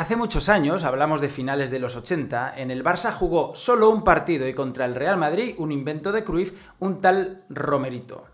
Hace muchos años, hablamos de finales de los 80, en el Barça jugó solo un partido y contra el Real Madrid un invento de Cruyff, un tal Romerito.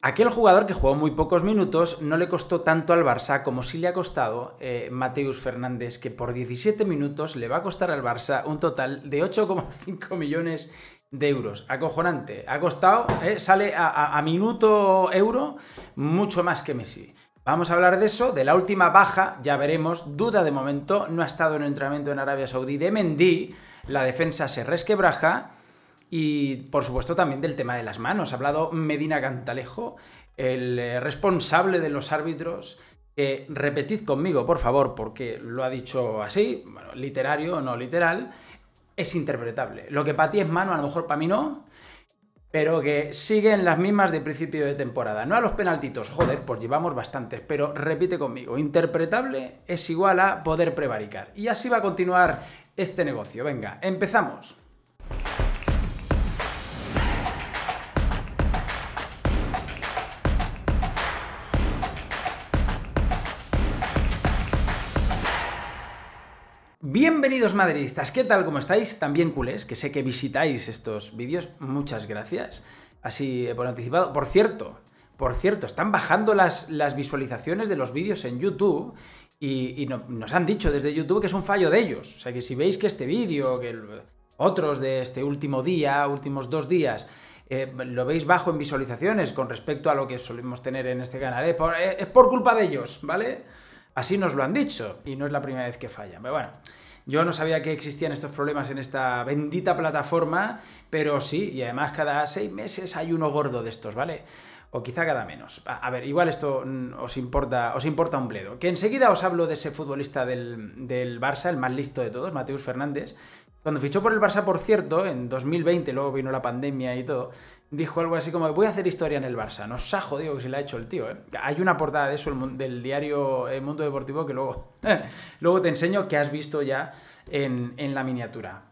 Aquel jugador que jugó muy pocos minutos no le costó tanto al Barça como sí le ha costado eh, Mateus Fernández, que por 17 minutos le va a costar al Barça un total de 8,5 millones de euros. Acojonante. Ha costado, eh, sale a minuto euro mucho más que Messi. Vamos a hablar de eso, de la última baja, ya veremos, duda de momento, no ha estado en entrenamiento en Arabia Saudí de Mendy, la defensa se resquebraja y por supuesto también del tema de las manos. Ha hablado Medina Cantalejo, el eh, responsable de los árbitros, que repetid conmigo, por favor, porque lo ha dicho así, literario o no literal, es interpretable. Lo que para ti es mano, a lo mejor para mí no, pero que siguen las mismas de principio de temporada. No a los penaltitos, joder, pues llevamos bastantes, pero repite conmigo, interpretable es igual a poder prevaricar. Y así va a continuar este negocio. Venga, empezamos. Bienvenidos madridistas, ¿qué tal? ¿Cómo estáis? También culés, que sé que visitáis estos vídeos, muchas gracias. Así eh, por anticipado. Por cierto, por cierto, están bajando las, las visualizaciones de los vídeos en YouTube y, nos han dicho desde YouTube que es un fallo de ellos. O sea que si veis que este vídeo, que otros de este último día, últimos dos días, eh, lo veis bajo en visualizaciones con respecto a lo que solemos tener en este canal. Eh, es por culpa de ellos, ¿vale? Así nos lo han dicho y no es la primera vez que fallan. Pero bueno, yo no sabía que existían estos problemas en esta bendita plataforma, pero sí, y además cada seis meses hay uno gordo de estos, ¿vale? O quizá cada menos. A, ver, igual esto mm, os importa, os importa un bledo. Que enseguida os hablo de ese futbolista del, del Barça, el más listo de todos, Mateus Fernández. Cuando fichó por el Barça, por cierto, en 2020, luego vino la pandemia y todo, dijo algo así como, voy a hacer historia en el Barça. No os ha jodido que se la ha hecho el tío. ¿eh? Hay una portada de eso del diario El eh, Mundo Deportivo que luego, luego te enseño que has visto ya en, en la miniatura.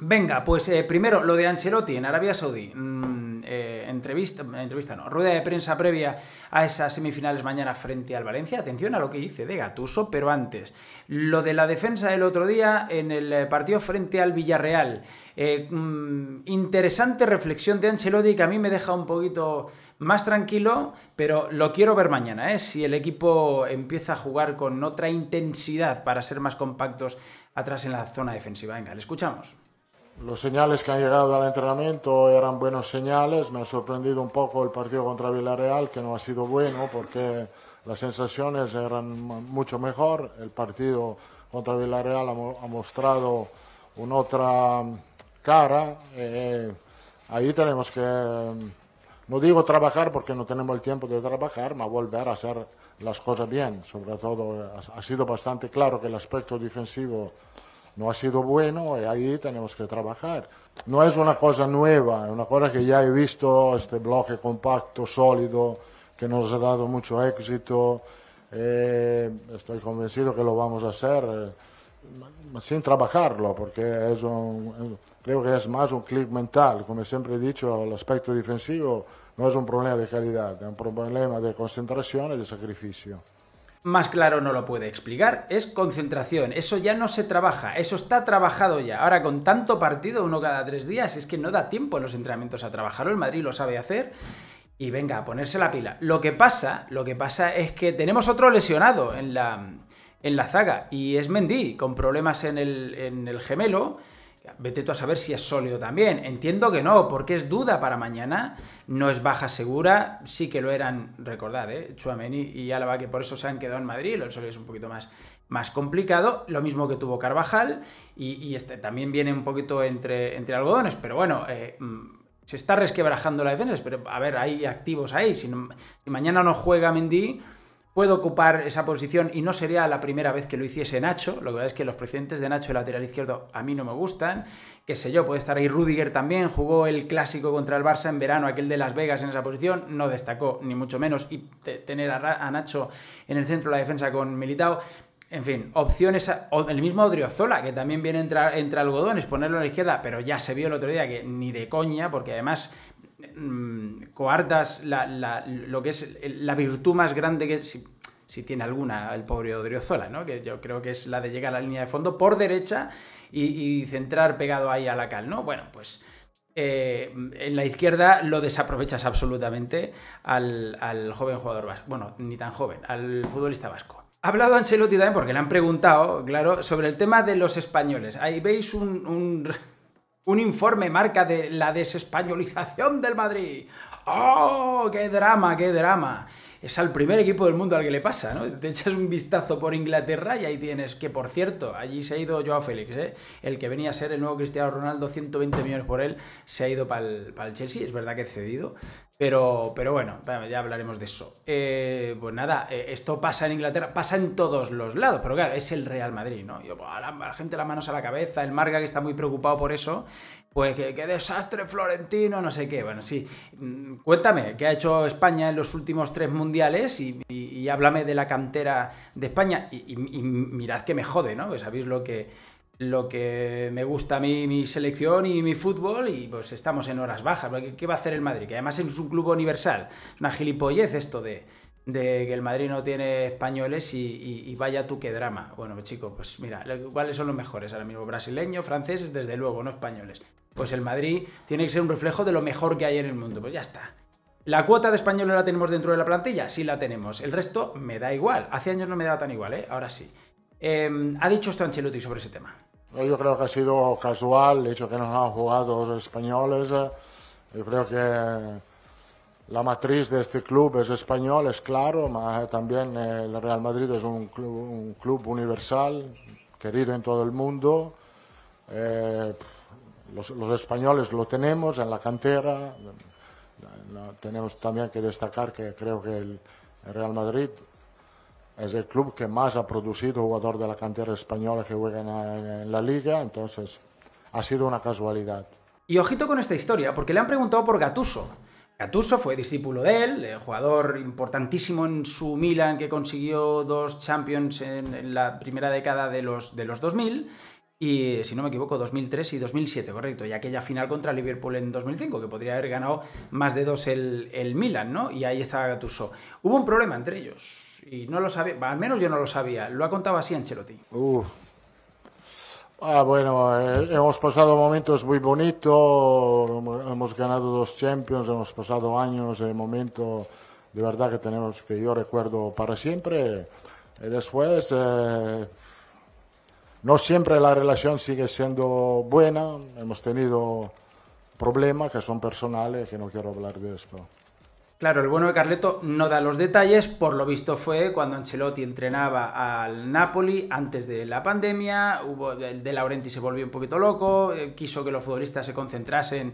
Venga, pues eh, primero lo de Ancelotti en Arabia Saudí. Mm, eh, entrevista, entrevista no, rueda de prensa previa a esas semifinales mañana frente al Valencia. Atención a lo que dice de Gatuso, pero antes, lo de la defensa del otro día en el eh, partido frente al Villarreal. Mm, interesante reflexión de Ancelotti que a mí me deja un poquito más tranquilo, pero lo quiero ver mañana, ¿eh? si el equipo empieza a jugar con otra intensidad para ser más compactos atrás en la zona defensiva. Venga, le escuchamos los señales que han llegado al entrenamiento eran buenos señales. Me ha sorprendido un poco el partido contra Villarreal, que no ha sido bueno porque las sensaciones eran mucho mejor. El partido contra Villarreal ha, mostrado una otra mm, cara. Eh, ahí tenemos que, mm, no digo trabajar porque no tenemos el tiempo de trabajar, pero volver a hacer las cosas bien. Sobre todo, eh, ha sido bastante claro que el aspecto defensivo no ha sido bueno y eh, ahí tenemos que trabajar. No es una cosa nueva, es una cosa que ya he visto, este bloque compacto, sólido, que nos ha dado mucho éxito. Eh, estoy convencido que lo vamos a hacer eh, sin trabajarlo, porque es creo que es más un clic mental. Como siempre he dicho, el aspecto defensivo no es un problema de calidad, es un problema de concentración y de sacrificio. Más claro no lo puede explicar, es concentración, eso ya no se trabaja, eso está trabajado ya. Ahora con tanto partido, uno cada tres días, es que no da tiempo en los entrenamientos a trabajarlo, el Madrid lo sabe hacer y venga, a ponerse la pila. Lo que pasa, lo que pasa es que tenemos otro lesionado en la, en la zaga y es Mendy, con problemas en el, en el gemelo. Vete tú a saber si es sólido también. Entiendo que no, porque es duda para mañana, no es baja segura, sí que lo eran, recordad, ¿eh? Chuameni y Álava, que por eso se han quedado en Madrid, el sólido es un poquito más, más complicado, lo mismo que tuvo Carvajal, y, este también viene un poquito entre, entre algodones, pero bueno, eh, mm, se está resquebrajando la defensa, pero a ver, hay activos ahí, si, si mañana no juega Mendy puedo ocupar esa posición y no sería la primera vez que lo hiciese Nacho. Lo que pasa es que los precedentes de Nacho, y lateral izquierdo, a mí no me gustan. Qué sé yo, puede estar ahí Rudiger también. Jugó el clásico contra el Barça en verano, aquel de Las Vegas en esa posición. No destacó, ni mucho menos. Y tener a, Nacho en el centro de la defensa con Militao. En fin, opciones. el mismo Odriozola, que también viene entrar entre algodones, ponerlo a la izquierda, pero ya se vio el otro día que ni de coña, porque además Mm, coartas la, lo que es la virtud más grande que si, tiene alguna el pobre Odriozola, ¿no? que yo creo que es la de llegar a la línea de fondo por derecha y, centrar pegado ahí a la cal. ¿no? Bueno, pues eh, en la izquierda lo desaprovechas absolutamente al, joven jugador vasco, bueno, ni tan joven, al futbolista vasco. Ha hablado Ancelotti también, porque le han preguntado, claro, sobre el tema de los españoles. Ahí veis un un informe marca de la desespañolización del Madrid. ¡Oh, qué drama, qué drama! Es al primer equipo del mundo al que le pasa, ¿no? Te echas un vistazo por Inglaterra y ahí tienes, que por cierto, allí se ha ido Joao Félix, ¿eh? el que venía a ser el nuevo Cristiano Ronaldo, 120 millones por él, se ha ido para el, Chelsea, es verdad que cedido, pero, bueno, ya hablaremos de eso. Eh, pues nada, eh, esto pasa en Inglaterra, pasa en todos los lados, pero claro, es el Real Madrid, ¿no? Yo, la, la, gente las manos a la cabeza, el Marga que está muy preocupado por eso, pues qué, desastre florentino, no sé qué. Bueno, sí, mm, cuéntame, ¿qué ha hecho España en los últimos tres mundiales? Y, háblame de la cantera de España. Y, mirad que me jode, ¿no? Pues sabéis lo que, lo que me gusta a mí, mi selección y mi fútbol, y pues estamos en horas bajas. ¿Qué va a hacer el Madrid? Que además es un club universal. una gilipollez esto de, que el Madrid no tiene españoles y, vaya tú qué drama. Bueno, chicos, pues mira, ¿cuáles son los mejores ahora mismo? brasileño, franceses, desde luego, no españoles. Pues el Madrid tiene que ser un reflejo de lo mejor que hay en el mundo. Pues ya está. ¿La cuota de españoles la tenemos dentro de la plantilla? Sí la tenemos. El resto me da igual. Hace años no me daba tan igual, ¿eh? Ahora sí. Em, ¿Ha dicho esto Ancelotti sobre ese tema? Yo creo que ha sido casual, el hecho que nos han jugado los españoles. Eh. Yo creo que la matriz de este club es español, es claro, pero también el Real Madrid es un club, un club universal, querido en todo el mundo. Eh, los, españoles lo tenemos en la cantera. tenemos también que destacar que creo que el Real Madrid es el club que más ha producido jugador de la cantera española que juega en la, liga, entonces ha sido una casualidad. Y ojito con esta historia, porque le han preguntado por Gatuso. Gatuso fue discípulo de él, eh, jugador importantísimo en su Milan que consiguió dos Champions en, la primera década de los, de los 2000 y si no me equivoco 2003 y 2007, correcto, y aquella final contra Liverpool en 2005, que podría haber ganado más de dos el, el Milan, ¿no? Y ahí estaba Gattuso. Hubo un problema entre ellos, y no lo sabía, al menos yo no lo sabía, lo ha contado así Ancelotti. Ah, bueno, eh, hemos pasado momentos muy bonitos, hemos ganado dos Champions, hemos pasado años, de momento de verdad que tenemos que yo recuerdo para siempre. Y eh, después... Eh, no siempre la relación sigue siendo buena, hemos tenido problemas que son personales, que no quiero hablar de esto. Claro, el bueno de Carleto no da los detalles, por lo visto fue cuando Ancelotti entrenaba al Napoli antes de la pandemia, hubo, De Laurenti se volvió un poquito loco, eh, quiso que los futbolistas se concentrasen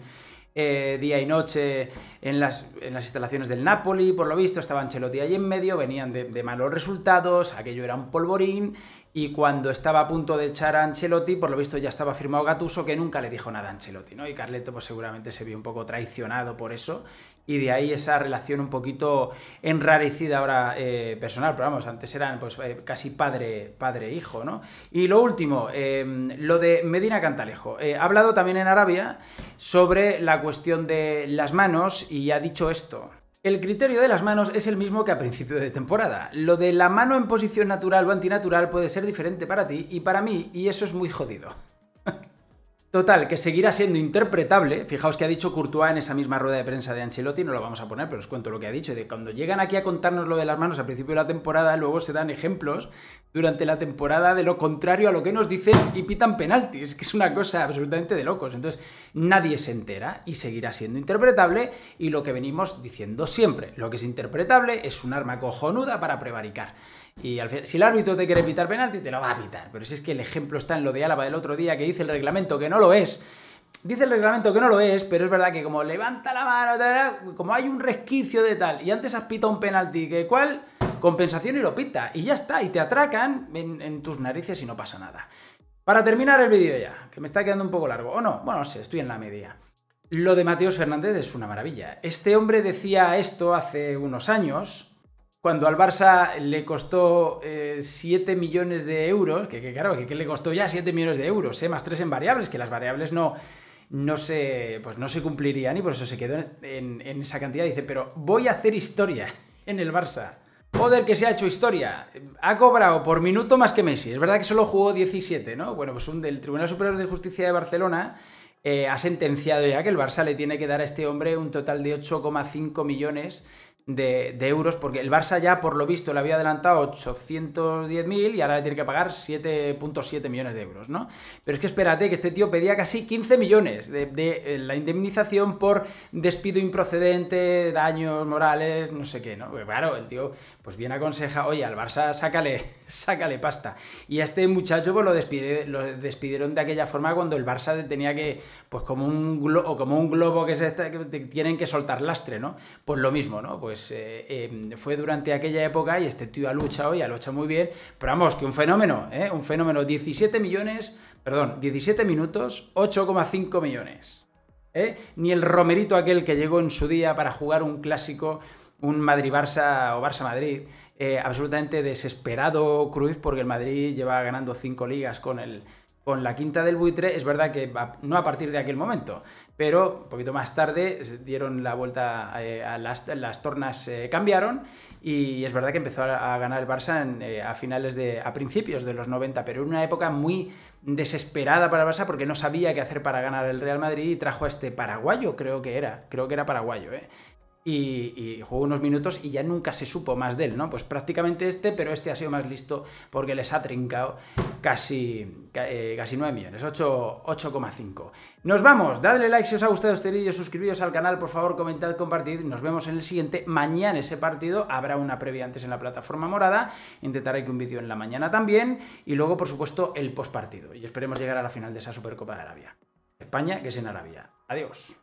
eh, día y noche en las, instalaciones del Napoli, por lo visto estaba Ancelotti ahí en medio, venían de malos resultados, aquello era un polvorín y cuando estaba a punto de echar a Ancelotti, por lo visto ya estaba firmado Gatuso, que nunca le dijo nada a Ancelotti, ¿no? Y Carleto, pues seguramente se vio un poco traicionado por eso, y de ahí esa relación un poquito enrarecida ahora eh, personal, pero vamos, antes eran pues eh, casi padre, padre e hijo, ¿no? Y lo último, em, lo de Medina Cantalejo. Eh, ha hablado también en Arabia sobre la cuestión de las manos y ha dicho esto. El criterio de las manos es el mismo que a principio de temporada. Lo de la mano en posición natural o antinatural puede ser diferente para ti y para mí, y eso es muy jodido. Total, que seguirá siendo interpretable. Fijaos que ha dicho Courtois en esa misma rueda de prensa de Ancelotti, no lo vamos a poner, pero os cuento lo que ha dicho. De cuando llegan aquí a contarnos lo de las manos al principio de la temporada, luego se dan ejemplos durante la temporada de lo contrario a lo que nos dicen y pitan penaltis, que es una cosa absolutamente de locos. Entonces, nadie se entera y seguirá siendo interpretable y lo que venimos diciendo siempre, lo que es interpretable es un arma cojonuda para prevaricar. Y si el árbitro te quiere pitar penalti, te lo va a pitar. Pero si es que el ejemplo está en lo de Álava del otro día, que dice el reglamento que no lo es. Dice el reglamento que no lo es, pero es verdad que como levanta la mano, como hay un resquicio de tal, y antes has pitado un penalti, que cuál, compensación y lo pita. Y ya está, y te atracan en, en tus narices y no pasa nada. Para terminar el vídeo ya, que me está quedando un poco largo, o no, bueno, no sé, estoy en la media. Lo de Mateos Fernández es una maravilla. Este hombre decía esto hace unos años, cuando al Barça le costó 7 eh, millones de euros, que, claro, que, le costó ya 7 millones de euros, eh, más 3 en variables, que las variables no, no, se, pues no se cumplirían y por eso se quedó en, esa cantidad. Dice, pero voy a hacer historia en el Barça. Joder, que se ha hecho historia. Ha cobrado por minuto más que Messi. Es verdad que solo jugó 17, ¿no? Bueno, pues un, el Tribunal Superior de Justicia de Barcelona eh, ha sentenciado ya que el Barça le tiene que dar a este hombre un total de 8,5 millones de, euros, porque el Barça ya, por lo visto, le había adelantado 810.000 y ahora le tiene que pagar 7.7 millones de euros, ¿no? Pero es que espérate, que este tío pedía casi 15 millones de, eh, la indemnización por despido improcedente, daños morales, no sé qué, ¿no? Pues claro, el tío, pues bien aconseja, oye, al Barça sácale, sácale pasta. Y a este muchacho, pues lo, despidieron de aquella forma cuando el Barça tenía que, pues como un globo, como un globo que, se tienen que soltar lastre, ¿no? Pues lo mismo, ¿no? Pues pues, eh, em, fue durante aquella época y este tío ha luchado y ha luchado muy bien. Pero vamos, que un fenómeno, ¿eh? Un fenómeno. 17 millones, perdón, 17 minutos, 8,5 millones. ¿eh? Ni el romerito aquel que llegó en su día para jugar un clásico, un Madrid-Barça o Barça-Madrid. absolutamente desesperado Cruz porque el Madrid lleva ganando 5 ligas con el con la quinta del buitre, es verdad que no a partir de aquel momento, pero un poquito más tarde dieron la vuelta eh, a las, tornas, eh, cambiaron y es verdad que empezó a, ganar el Barça eh, a finales de, a principios de los 90, pero en una época muy desesperada para el Barça porque no sabía qué hacer para ganar el Real Madrid y trajo a este paraguayo, creo que era, creo que era paraguayo, eh, y, jugó unos minutos y ya nunca se supo más de él, ¿no? Pues prácticamente este, pero este ha sido más listo porque les ha trincado casi, eh, casi 9 millones, 8,5. Nos vamos, dadle like si os ha gustado este vídeo, suscribíos al canal, por favor, comentad, compartid, nos vemos en el siguiente. Mañana ese partido habrá una previa antes en la plataforma morada, intentaré que un vídeo en la mañana también y luego, por supuesto, el postpartido y esperemos llegar a la final de esa Supercopa de Arabia. España, que es en Arabia. Adiós.